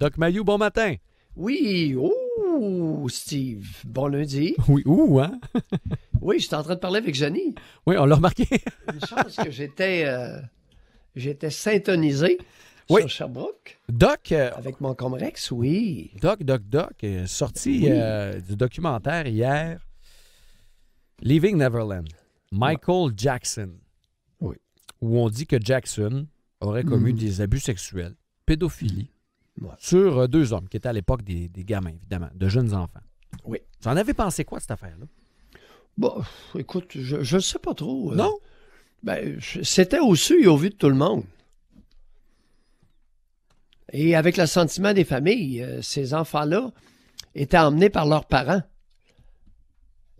Doc Mayou, bon matin. Oui, ouh, Steve, bon lundi. Oui, ouh, hein? oui, j'étais en train de parler avec Johnny. Oui, on l'a remarqué. Une chance que j'étais, euh, j'étais syntonisé sur Sherbrooke. Doc. Euh, avec mon Comrex, oui. Doc, Doc, Doc, euh, sorti du documentaire hier, Leaving Neverland, Michael Jackson. Oui. Où on dit que Jackson aurait commis mm. des abus sexuels, pédophilie sur euh, deux hommes qui étaient à l'époque des, gamins, évidemment, de jeunes enfants. Oui. Vous en avez pensé quoi de cette affaire-là? Bon, bah, écoute, je ne sais pas trop. Euh. Non? ben, c'était et au vu de tout le monde. Et avec le sentiment des familles, euh, ces enfants-là étaient emmenés par leurs parents.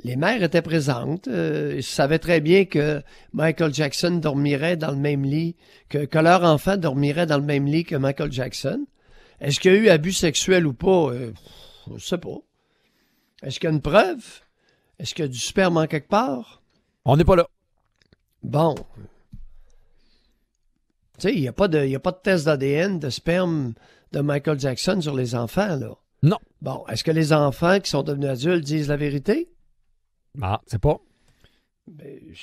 Les mères étaient présentes. ils savaient très bien que Michael Jackson dormirait dans le même lit, que, que leur enfant dormirait dans le même lit que Michael Jackson. Est-ce qu'il y a eu abus sexuel ou pas? Euh, je ne sais pas. Est-ce qu'il y a une preuve? Est-ce qu'il y a du sperme en quelque part? On n'est pas là. Bon. Tu sais, il n'y a, a, pas de test d'ADN de sperme de Michael Jackson sur les enfants, là. Non. Bon, est-ce que les enfants qui sont devenus adultes disent la vérité? Ah, c'est pas. Mais ben,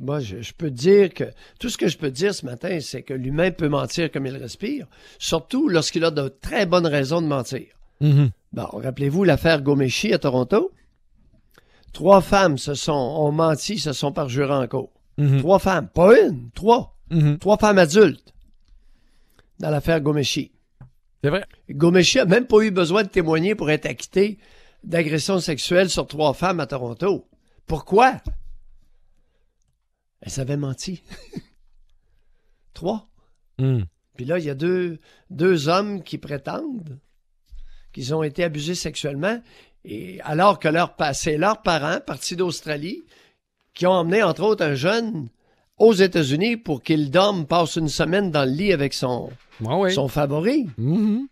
moi, je, peux dire que tout ce que je peux dire ce matin, c'est que l'humain peut mentir comme il respire, surtout lorsqu'il a de très bonnes raisons de mentir. Mm-hmm. Bon, rappelez-vous l'affaire Gomeshi à Toronto. Trois femmes se sont, ont menti, se sont parjurées en cours. Mm-hmm. Trois femmes, pas une, trois. Mm-hmm. Trois femmes adultes dans l'affaire Gomeshi. C'est vrai. Gomeshi n'a même pas eu besoin de témoigner pour être acquitté d'agression sexuelle sur trois femmes à Toronto. Pourquoi? elle s'avait menti. Trois. Hmm. Puis là, il y a deux, deux hommes qui prétendent qu'ils ont été abusés sexuellement, et alors que leur, c'est leurs parents, partis d'Australie, qui ont emmené, entre autres, un jeune aux États-Unis pour qu'il dorme, passe une semaine dans le lit avec son, ah son favori. Mm-hmm.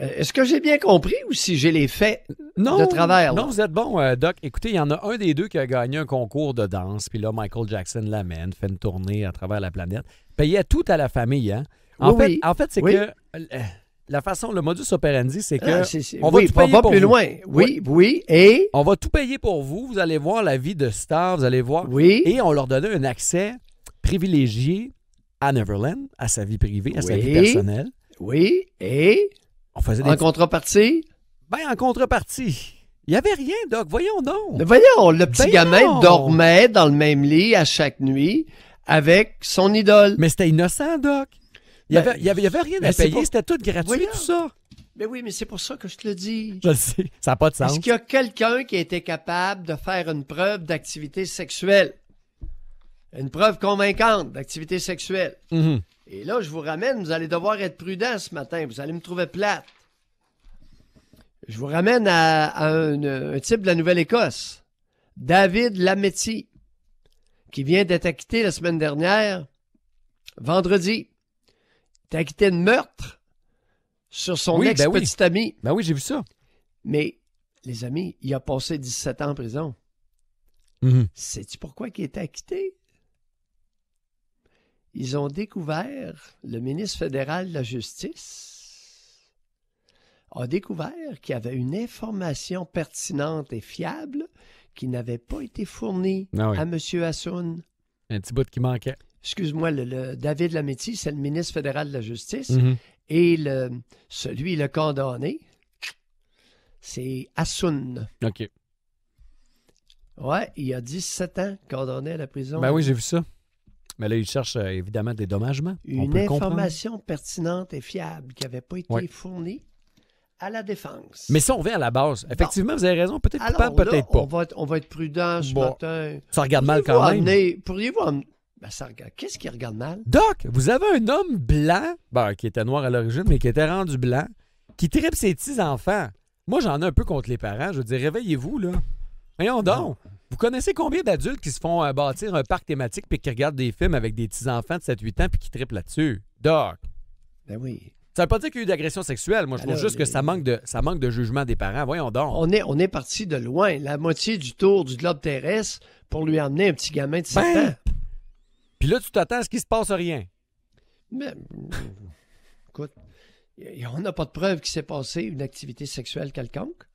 Euh, est-ce que j'ai bien compris ou si j'ai les faits non, de travers? Non, vous êtes bon, euh, Doc. Écoutez, il y en a un des deux qui a gagné un concours de danse, puis là, Michael Jackson l'amène, fait une tournée à travers la planète. Payait tout à la famille, hein? En fait, c'est que euh, la façon, le modus operandi, c'est que. Ah, on va tout payer pour plus vous. loin. Oui, oui, et. On va tout payer pour vous. Vous allez voir la vie de star. vous allez voir. Oui. Et on leur donnait un accès privilégié à Neverland, à sa vie privée, à sa vie personnelle. Oui, et en contrepartie? Ben, en contrepartie. Il n'y avait rien, Doc. Voyons donc. voyons, le petit ben gamin dormait dans le même lit à chaque nuit avec son idole. Mais c'était innocent, Doc. Il n'y ben, avait, rien à payer. C'était tout gratuit, tout ça. Mais ben oui, mais c'est pour ça que je te le dis. Je le sais. Ça n'a pas de sens. Est-ce qu'il y a quelqu'un qui a été capable de faire une preuve d'activité sexuelle? Une preuve convaincante d'activité sexuelle. Mm-hmm. Et là, je vous ramène, vous allez devoir être prudent ce matin. Vous allez me trouver plate. Je vous ramène à, un, type de la Nouvelle-Écosse, David Lametti, qui vient d'être acquitté la semaine dernière, vendredi. Il acquitté de meurtre sur son ben ex-petit oui. ami. Ben oui, j'ai vu ça. Mais, les amis, il a passé 17 ans en prison. Mhm. Sais-tu pourquoi il est acquitté? Ils ont découvert, le ministre fédéral de la Justice, a découvert qu'il y avait une information pertinente et fiable qui n'avait pas été fournie ah à M. Hassoun. Un petit bout qui manquait. Excuse-moi, le, David Lamétis, c'est le ministre fédéral de la Justice, mhm. et le, celui le condamné, c'est Hassoun. OK. Ouais, il y a 17 ans condamné à la prison. Ben oui, j'ai vu ça. Mais là, il cherche euh, évidemment des dommagements. Une information pertinente et fiable qui n'avait pas été fournie à la défense. Mais ça, on revient à la base. Effectivement, vous avez raison. Peut-être pas, peut-être pas. On va, être, on va être prudent ce matin. Ça regarde mal quand même. Pourriez-vous amener. ça regarde. Qu'est-ce qui regarde mal? Doc, vous avez un homme blanc, ben, qui était noir à l'origine, mais qui était rendu blanc, qui tripe ses petits-enfants. Moi, j'en ai un peu contre les parents. Je veux dire, réveillez-vous, là. Voyons donc. Vous connaissez combien d'adultes qui se font euh, bâtir un parc thématique puis qui regardent des films avec des petits-enfants de 7-8 ans puis qui tripent là-dessus? Doc. Ben oui. Ça veut pas dire qu'il y a eu d'agression sexuelle. Moi, je ah trouve juste que ça manque, de, ça manque de jugement des parents. Voyons donc. On est, on est parti de loin. La moitié du tour du globe terrestre pour lui emmener un petit gamin de 7 ben! ans. Puis là, tu t'attends à ce qu'il se passe rien. Mais, écoute, on n'a pas de preuve qu'il s'est passé une activité sexuelle quelconque.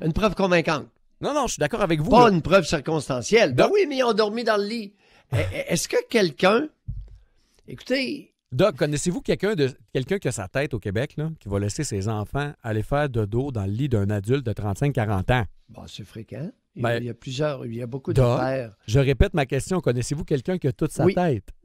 Une preuve convaincante. Non, non, je suis d'accord avec vous. Pas une preuve circonstancielle. ben oui, mais ils ont dormi dans le lit. Eh, eh, est-ce que quelqu'un. Écoutez, Doc, connaissez-vous quelqu'un de quelqu'un qui a sa tête au Québec qui va laisser ses enfants aller faire de dos dans le lit d'un adulte de 35-40 ans? Bon, bah, c'est fréquent. Il, ben, y a plusieurs, il y a beaucoup de pères. Je répète ma question. Connaissez-vous quelqu'un qui a toute sa oui,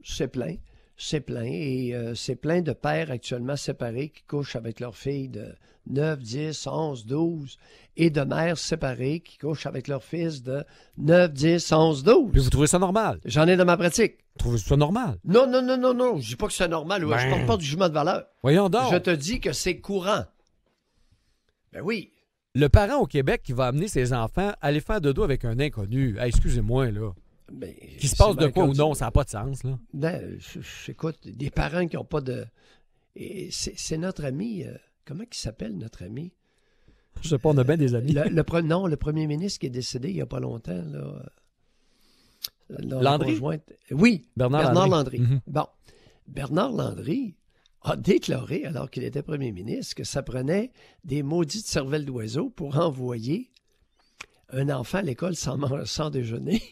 je sais plein c'est plein. Et euh, c'est plein de pères actuellement séparés qui couchent avec leurs filles de 9, 10, 11, 12 et de mères séparées qui couchent avec leur fils de 9, 10, 11, 12. Puis vous trouvez ça normal? J'en ai dans ma pratique. trouvez ça normal? Non, non, non, non, non. Je dis pas que c'est normal. Je ne ben. porte pas du jugement de valeur. Voyons donc. Je te dis que c'est courant. Ben oui. Le parent au Québec qui va amener ses enfants à aller faire de dos avec un inconnu. Ah, excusez-moi, là. Ben, qui se passe de quoi ou non, ça n'a pas de sens. Là. Ben, j'écoute, des parents qui n'ont pas de. C'est notre ami. Euh, comment il s'appelle, notre ami? Je sais pas, on a bien des amis. Le, non, le premier ministre qui est décédé il n'y a pas longtemps. Là, euh, Landry? Oui, Bernard, Landry. Mhm. Bon, Bernard Landry a déclaré, alors qu'il était premier ministre, que ça prenait des maudites cervelle d'oiseaux pour envoyer un enfant à l'école sans, sans déjeuner.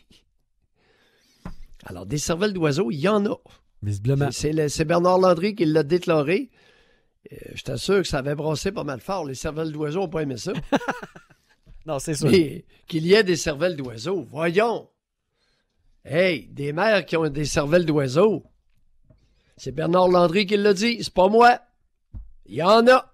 Alors, des cervelles d'oiseaux, il y en a. Visiblement. C'est Bernard Landry qui l'a déclaré. Euh, je t'assure que ça avait brossé pas mal fort. Les cervelles d'oiseaux n'ont pas aimé ça. non, c'est sûr. qu'il y ait des cervelles d'oiseaux, voyons. Hey, des mères qui ont des cervelles d'oiseaux. C'est Bernard Landry qui l'a dit, c'est pas moi. Il y en a.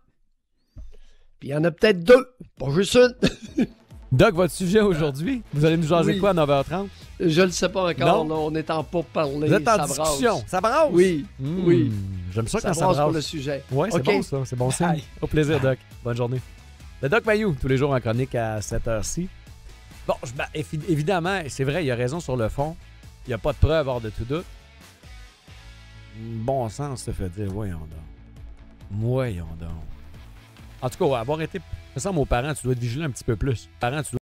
Puis il y en a peut-être deux, pas juste une. Doc, votre sujet aujourd'hui, vous allez nous changer quoi à 9h30? Je le sais pas encore. on est pas parlé. Vous êtes en discussion. Ça brasse? Oui. Hmm. Oui. J'aime ça, ça quand ça brasse. pour le sujet. Oui, c'est bon ça. C'est bon signe. Au plaisir, Doc. Bonne journée. Le Doc Mayou, tous les jours en chronique à 7 h-ci. Bon, je, ben, évidemment, c'est vrai, il a raison sur le fond. Il n'y a pas de preuve hors de tout doute. Bon sens se fait dire, voyons donc. Voyons donc. En tout cas, avoir été. Ça semble aux parents, tu dois être vigilant un petit peu plus. Parents, tu dois